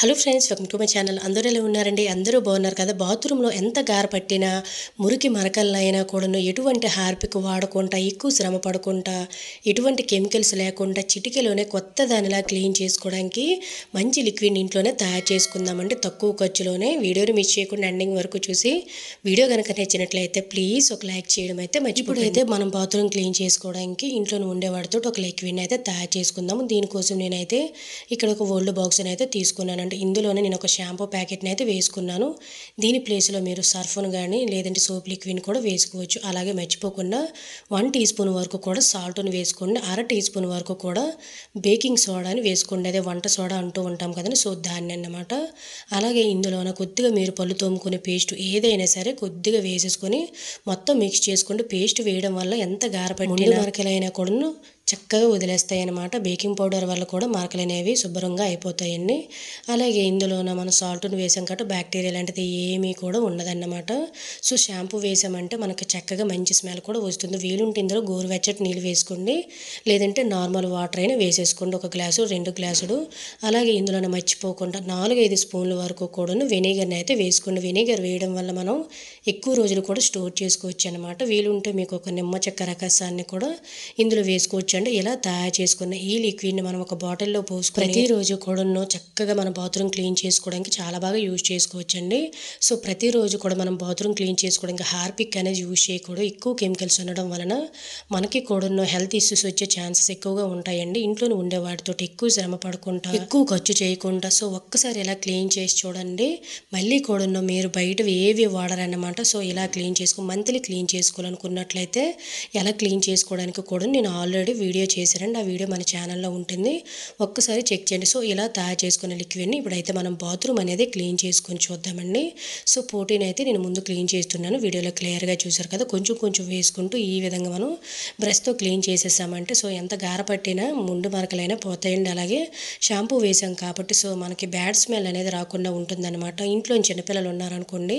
hello friends welcome to my channel అందరూ ఎలా ఉన్నారండి అందరూ బాగున్నారు కదా బాత్రూంలో ఎంత గారపట్టినా మురికి అయినా కూడాను ఎటువంటి హార్పిక్ వాడకుండా ఎక్కువ శ్రమ పడకుండా ఎటువంటి కెమికల్స్ లేకుండా చిటికలోనే కొత్త దానిలా క్లీన్ చేసుకోవడానికి మంచి లిక్విడ్ ఇంట్లోనే తయారు చేసుకుందామండి తక్కువ ఖర్చులోనే వీడియోని మిస్ చేయకుండా ఎండింగ్ వరకు చూసి వీడియో కనుక నచ్చినట్లయితే ప్లీజ్ ఒక లైక్ చేయడం అయితే మర్చిపోయితే మనం బాత్రూమ్ క్లీన్ చేసుకోవడానికి ఇంట్లోనే ఉండేవాడితో ఒక లిక్విడ్ని అయితే తయారు చేసుకుందాము దీనికోసం నేనైతే ఇక్కడ ఒక ఓల్డ్ బాక్స్ని అయితే తీసుకున్నాను అండ్ ఇందులోనే నేను ఒక షాంపూ ప్యాకెట్ని అయితే వేసుకున్నాను దీని ప్లేస్లో మీరు సర్ఫ్ను కానీ లేదంటే సోప్ లిక్విడ్ కూడా వేసుకోవచ్చు అలాగే మర్చిపోకుండా వన్ టీ స్పూన్ వరకు కూడా సాల్ట్ని వేసుకోండి అర టీ స్పూన్ వరకు కూడా బేకింగ్ సోడాని వేసుకోండి అదే వంట సోడా అంటూ ఉంటాం కదండి సో దాన్ని అన్నమాట అలాగే ఇందులోనే కొద్దిగా మీరు పళ్ళు తోముకునే పేస్ట్ ఏదైనా సరే కొద్దిగా వేసేసుకొని మొత్తం మిక్స్ చేసుకుంటూ పేస్ట్ వేయడం వల్ల ఎంత గారపడి మరకలైనా కూడా చక్కగా వదిలేస్తాయి అనమాట బేకింగ్ పౌడర్ వల్ల కూడా మార్కులు అనేవి శుభ్రంగా అయిపోతాయండి అలాగే ఇందులోన మనం సాల్ట్ను వేసాం కాబట్టి బ్యాక్టీరియా లాంటిది ఏమీ కూడా ఉండదన్నమాట సో షాంపూ వేసామంటే మనకి చక్కగా మంచి స్మెల్ కూడా వస్తుంది వీలుంటే ఇందులో గోరువెచ్చటి నీళ్ళు వేసుకోండి లేదంటే నార్మల్ వాటర్ అయినా వేసేసుకోండి ఒక గ్లాసు రెండు గ్లాసుడు అలాగే ఇందులోనే మర్చిపోకుండా నాలుగైదు స్పూన్ల వరకు కూడా వెనిగర్ని అయితే వేసుకోండి వెనిగర్ వేయడం వల్ల మనం ఎక్కువ రోజులు కూడా స్టోర్ చేసుకోవచ్చు అనమాట వీలుంటే మీకు ఒక నిమ్మ చెక్క రకసాన్ని కూడా ఇందులో వేసుకోవచ్చు చూడండి ఇలా తయారు చేసుకున్న ఈ లిక్విడ్ని మనం ఒక బాటిల్లో పోసుకుని ప్రతిరోజు కూడా చక్కగా మన బాత్రూమ్ క్లీన్ చేసుకోవడానికి చాలా బాగా యూజ్ చేసుకోవచ్చండి సో ప్రతిరోజు కూడా మనం బాత్రూమ్ క్లీన్ చేసుకోవడానికి హార్పిక్ అనేది యూజ్ చేయకూడదు ఎక్కువ కెమికల్స్ ఉండడం వలన మనకి కూడా హెల్త్ ఇష్యూస్ వచ్చే ఛాన్సెస్ ఎక్కువగా ఉంటాయండి ఇంట్లోనే ఉండే వాటితో ఎక్కువ శ్రమ పడకుండా ఎక్కువ ఖర్చు చేయకుండా సో ఒక్కసారి ఇలా క్లీన్ చేసి చూడండి మళ్ళీ కూడా మీరు బయట ఏవి వాడరన్నమాట సో ఇలా క్లీన్ చేసుకో మంత్లీ క్లీన్ చేసుకోవాలనుకున్నట్లయితే ఎలా క్లీన్ చేసుకోవడానికి కూడా నేను ఆల్రెడీ వీడియో చేశారండి ఆ వీడియో మన ఛానల్లో ఉంటుంది ఒక్కసారి చెక్ చేయండి సో ఇలా తయారు చేసుకున్న లిక్విడ్ని ఇప్పుడైతే మనం బాత్రూమ్ అనేది క్లీన్ చేసుకొని చూద్దామండి సో ప్రోటీన్ అయితే నేను ముందు క్లీన్ చేస్తున్నాను వీడియోలో క్లియర్గా చూసారు కదా కొంచెం కొంచెం వేసుకుంటూ ఈ విధంగా మనం బ్రష్తో క్లీన్ చేసేసామంటే సో ఎంత గార పట్టినా ముండు మరకలైనా పోతాయండి అలాగే షాంపూ వేసాం కాబట్టి సో మనకి బ్యాడ్ స్మెల్ అనేది రాకుండా ఉంటుందన్నమాట ఇంట్లో చిన్నపిల్లలు ఉన్నారనుకోండి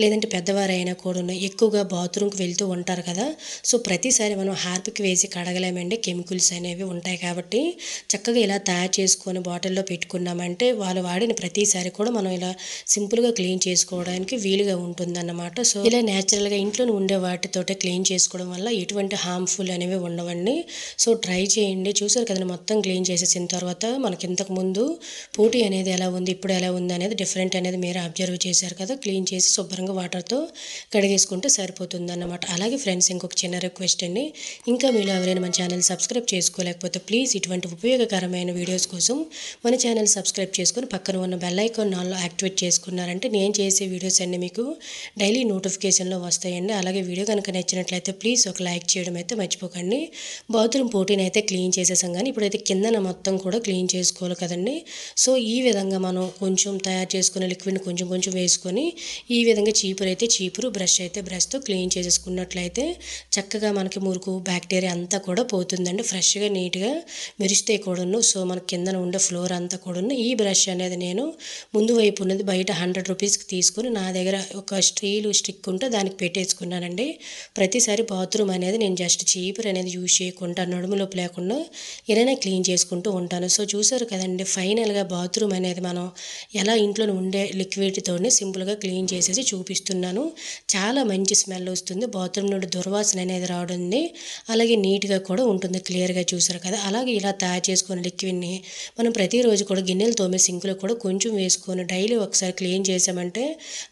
లేదంటే పెద్దవారైనా కూడా ఎక్కువగా బాత్రూమ్కి వెళ్తూ ఉంటారు కదా సో ప్రతిసారి మనం హార్పిక్ వేసి కడగలేమండి కెమికల్స్ అనేవి ఉంటాయి కాబట్టి చక్కగా ఇలా తయారు చేసుకొని బాటిల్లో పెట్టుకున్నామంటే వాళ్ళు వాడిన ప్రతిసారి కూడా మనం ఇలా సింపుల్గా క్లీన్ చేసుకోవడానికి వీలుగా ఉంటుందన్నమాట సో ఇలా న్యాచురల్గా ఇంట్లో ఉండే వాటితో క్లీన్ చేసుకోవడం వల్ల ఎటువంటి హార్మ్ఫుల్ అనేవి ఉండవండి సో ట్రై చేయండి చూసారు కదా మొత్తం క్లీన్ చేసేసిన తర్వాత మనకి ఇంతకు ముందు పోటీ అనేది ఎలా ఉంది ఇప్పుడు ఎలా ఉంది అనేది డిఫరెంట్ అనేది మీరు అబ్జర్వ్ చేశారు కదా క్లీన్ చేసి శుభ్రంగా వాటర్తో కడిగేసుకుంటే సరిపోతుంది అలాగే ఫ్రెండ్స్ ఇంకొక చిన్న రిక్వెస్ట్ అండి ఇంకా మీరు ఎవరైనా మన ఛానల్ సబ్స్క్రైబ్ చేసుకోలేకపోతే ప్లీజ్ ఇటువంటి ఉపయోగకరమైన వీడియోస్ కోసం మన ఛానల్ సబ్స్క్రైబ్ చేసుకొని పక్కన ఉన్న బెల్ ఐకాన్ యాక్టివేట్ చేసుకున్నారంటే నేను చేసే వీడియోస్ అన్నీ మీకు డైలీ నోటిఫికేషన్లో వస్తాయండి అలాగే వీడియో కనుక నచ్చినట్లయితే ప్లీజ్ ఒక లైక్ చేయడం అయితే మర్చిపోకండి బాత్రూమ్ పోటీని అయితే క్లీన్ చేసేసాం కానీ ఇప్పుడైతే కిందన మొత్తం కూడా క్లీన్ చేసుకోవాలి కదండి సో ఈ విధంగా మనం కొంచెం తయారు చేసుకున్న లిక్విడ్ని కొంచెం కొంచెం వేసుకొని ఈ విధంగా చీపురు అయితే చీపురు బ్రష్ అయితే బ్రష్తో క్లీన్ చేసేసుకున్నట్లయితే చక్కగా మనకి మురుకు బ్యాక్టీరియా అంతా కూడా పోతుంది ఉంటుందండి ఫ్రెష్గా నీట్గా మెరిస్తే కూడాను సో మన కిందన ఉండే ఫ్లోర్ అంతా కూడాను ఈ బ్రష్ అనేది నేను ముందు వైపు ఉన్నది బయట హండ్రెడ్ రూపీస్కి తీసుకుని నా దగ్గర ఒక స్టీల్ స్టిక్ ఉంటే దానికి పెట్టేసుకున్నానండి ప్రతిసారి బాత్రూమ్ అనేది నేను జస్ట్ చీపర్ అనేది యూజ్ చేయకుండా నడుములోపు లేకుండా ఇలానే క్లీన్ చేసుకుంటూ ఉంటాను సో చూసారు కదండి ఫైనల్గా బాత్రూమ్ అనేది మనం ఎలా ఇంట్లో ఉండే లిక్విడ్తోనే సింపుల్గా క్లీన్ చేసేసి చూపిస్తున్నాను చాలా మంచి స్మెల్ వస్తుంది బాత్రూమ్ నుండి దుర్వాసన అనేది రావడం అలాగే నీట్గా కూడా ఉంటుంది ఉంటుంది క్లియర్గా చూసారు కదా అలాగే ఇలా తయారు చేసుకున్న లిక్విడ్ని మనం ప్రతిరోజు కూడా గిన్నెలు తోమే సింకులో కూడా కొంచెం వేసుకొని డైలీ ఒకసారి క్లీన్ చేసామంటే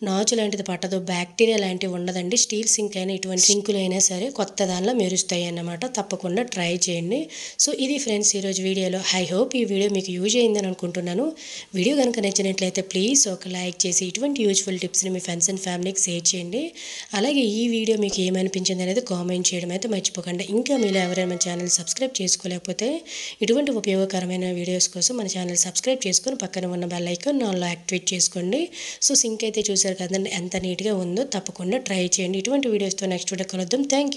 నాచు లాంటిది పట్టదు బ్యాక్టీరియా లాంటివి ఉండదండి స్టీల్ సింక్ అయినా ఇటువంటి సింకులు అయినా సరే కొత్త దానిలో మెరుస్తాయి అన్నమాట తప్పకుండా ట్రై చేయండి సో ఇది ఫ్రెండ్స్ ఈరోజు వీడియోలో ఐ హోప్ ఈ వీడియో మీకు యూజ్ అయిందని అనుకుంటున్నాను వీడియో కనుక నచ్చినట్లయితే ప్లీజ్ ఒక లైక్ చేసి ఇటువంటి యూజ్ఫుల్ టిప్స్ని మీ ఫ్రెండ్స్ అండ్ ఫ్యామిలీకి షేర్ చేయండి అలాగే ఈ వీడియో మీకు ఏమనిపించింది అనేది కామెంట్ చేయడం అయితే మర్చిపోకండి ఇంకా మీరు ఎవరైనా ఛానల్ ఛానల్ సబ్స్క్రైబ్ చేసుకోలేకపోతే ఇటువంటి ఉపయోగకరమైన వీడియోస్ కోసం మన ఛానల్ సబ్స్క్రైబ్ చేసుకొని పక్కన ఉన్న బెల్ ఐకాన్ యాక్టివేట్ చేసుకోండి సో సింక్ అయితే చూసారు కదండి ఎంత నీట్గా ఉందో తప్పకుండా ట్రై చేయండి ఇటువంటి వీడియోస్తో నెక్స్ట్ వీడియో కలుద్దాం థ్యాంక్